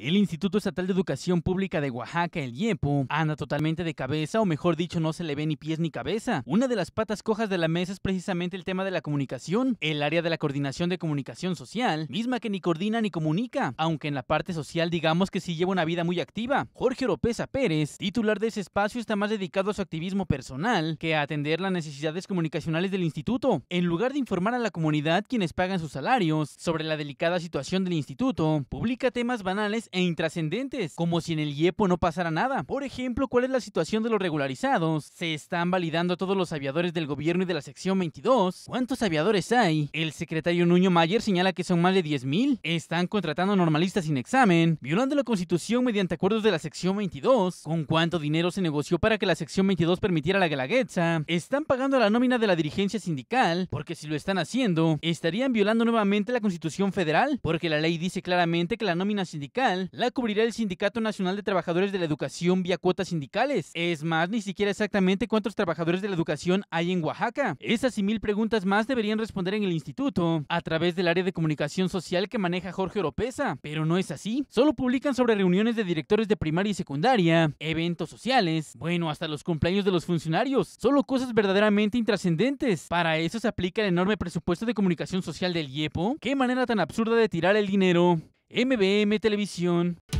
El Instituto Estatal de Educación Pública de Oaxaca, el IEPO, anda totalmente de cabeza, o mejor dicho, no se le ve ni pies ni cabeza. Una de las patas cojas de la mesa es precisamente el tema de la comunicación, el área de la coordinación de comunicación social, misma que ni coordina ni comunica, aunque en la parte social digamos que sí lleva una vida muy activa. Jorge Oropesa Pérez, titular de ese espacio, está más dedicado a su activismo personal que a atender las necesidades comunicacionales del instituto. En lugar de informar a la comunidad quienes pagan sus salarios sobre la delicada situación del instituto, publica temas banales e intrascendentes, como si en el IEPO no pasara nada. Por ejemplo, ¿cuál es la situación de los regularizados? ¿Se están validando todos los aviadores del gobierno y de la sección 22? ¿Cuántos aviadores hay? El secretario Nuño Mayer señala que son más de 10.000. Están contratando normalistas sin examen, violando la constitución mediante acuerdos de la sección 22. ¿Con cuánto dinero se negoció para que la sección 22 permitiera la galaguetza? ¿Están pagando la nómina de la dirigencia sindical? Porque si lo están haciendo, estarían violando nuevamente la constitución federal, porque la ley dice claramente que la nómina sindical la cubrirá el Sindicato Nacional de Trabajadores de la Educación vía cuotas sindicales. Es más, ni siquiera exactamente cuántos trabajadores de la educación hay en Oaxaca. Esas y mil preguntas más deberían responder en el instituto, a través del área de comunicación social que maneja Jorge Oropesa, pero no es así. Solo publican sobre reuniones de directores de primaria y secundaria, eventos sociales, bueno, hasta los cumpleaños de los funcionarios, solo cosas verdaderamente intrascendentes. Para eso se aplica el enorme presupuesto de comunicación social del IEPO. Qué manera tan absurda de tirar el dinero. MBM Televisión.